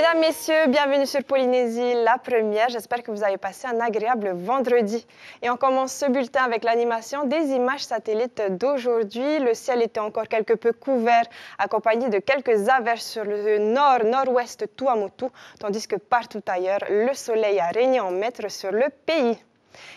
Mesdames, Messieurs, bienvenue sur Polynésie, la première. J'espère que vous avez passé un agréable vendredi. Et on commence ce bulletin avec l'animation des images satellites d'aujourd'hui. Le ciel était encore quelque peu couvert, accompagné de quelques averses sur le nord-nord-ouest Tuamotu, tandis que partout ailleurs, le soleil a régné en maître sur le pays.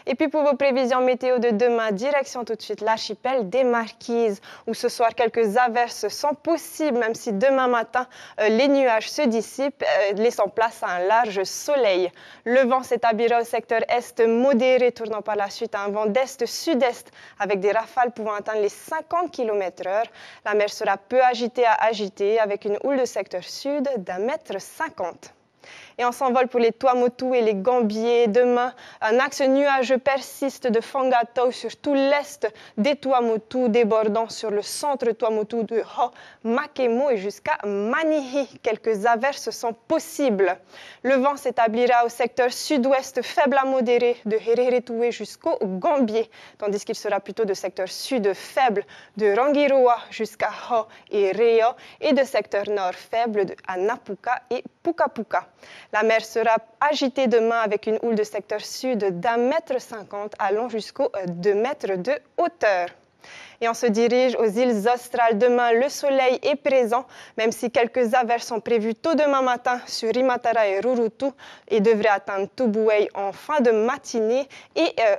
Et puis pour vos prévisions météo de demain, direction tout de suite l'archipel des Marquises, où ce soir quelques averses sont possibles, même si demain matin euh, les nuages se dissipent, euh, laissant place à un large soleil. Le vent s'établira au secteur est modéré, tournant par la suite à un vent d'est-sud-est, avec des rafales pouvant atteindre les 50 km/h. La mer sera peu agitée à agiter avec une houle de secteur sud d'un mètre cinquante et on s'envole pour les Tuamotu et les Gambiers. Demain, un axe nuage persiste de Fangatau sur tout l'est des Tuamotu, débordant sur le centre Tuamotu de Ho, Makemo et jusqu'à Manihi. Quelques averses sont possibles. Le vent s'établira au secteur sud-ouest faible à modéré de Hereretoué jusqu'au Gambier, tandis qu'il sera plutôt de secteur sud faible de Rangiroa jusqu'à Ho et Reo et de secteur nord faible de Anapuka et Pukapuka. La mer sera agitée demain avec une houle de secteur sud d'un mètre cinquante allant jusqu'au euh, deux mètres de hauteur. Et on se dirige aux îles australes. Demain, le soleil est présent, même si quelques averses sont prévues tôt demain matin sur Rimatara et Rurutu et devraient atteindre Tubuei en fin de matinée et euh,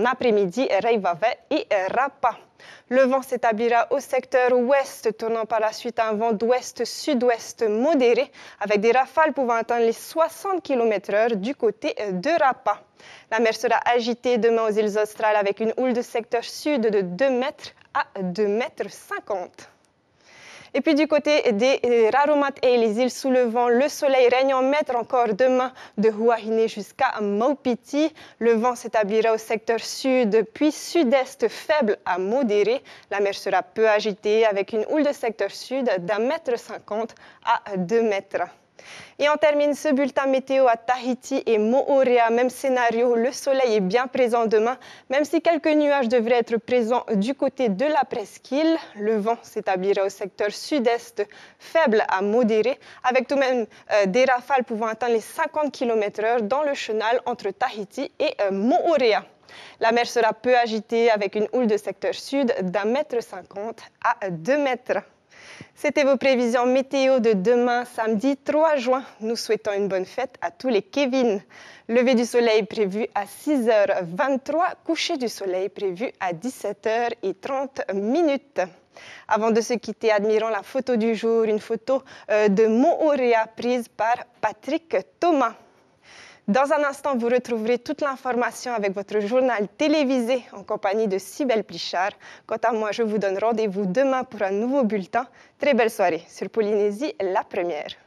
en, après-midi, Reivave et euh, Rapa. Le vent s'établira au secteur ouest, tournant par la suite un vent d'ouest-sud-ouest modéré, avec des rafales pouvant atteindre les 60 km/h du côté euh, de Rapa. La mer sera agitée demain aux îles australes avec une houle de secteur sud de 2 mètres à 2 mètres 50. Et puis du côté des euh, Raromat et les îles sous le vent, le soleil règne en maître encore demain de Huahine jusqu'à Maupiti. Le vent s'établira au secteur sud, puis sud-est faible à modéré. La mer sera peu agitée avec une houle de secteur sud d'un mètre cinquante à 2 mètres. Et on termine ce bulletin météo à Tahiti et Moorea. Même scénario, le soleil est bien présent demain, même si quelques nuages devraient être présents du côté de la presqu'île. Le vent s'établira au secteur sud-est, faible à modéré, avec tout de même euh, des rafales pouvant atteindre les 50 km/h dans le chenal entre Tahiti et euh, Moorea. La mer sera peu agitée avec une houle de secteur sud d'un mètre cinquante à deux mètres. C'était vos prévisions météo de demain, samedi 3 juin. Nous souhaitons une bonne fête à tous les Kevin. Levé du soleil prévu à 6h23, coucher du soleil prévu à 17h30 minutes. Avant de se quitter, admirons la photo du jour, une photo euh, de Moorea prise par Patrick Thomas. Dans un instant, vous retrouverez toute l'information avec votre journal télévisé en compagnie de Sibelle Plichard. Quant à moi, je vous donne rendez-vous demain pour un nouveau bulletin. Très belle soirée sur Polynésie, la première.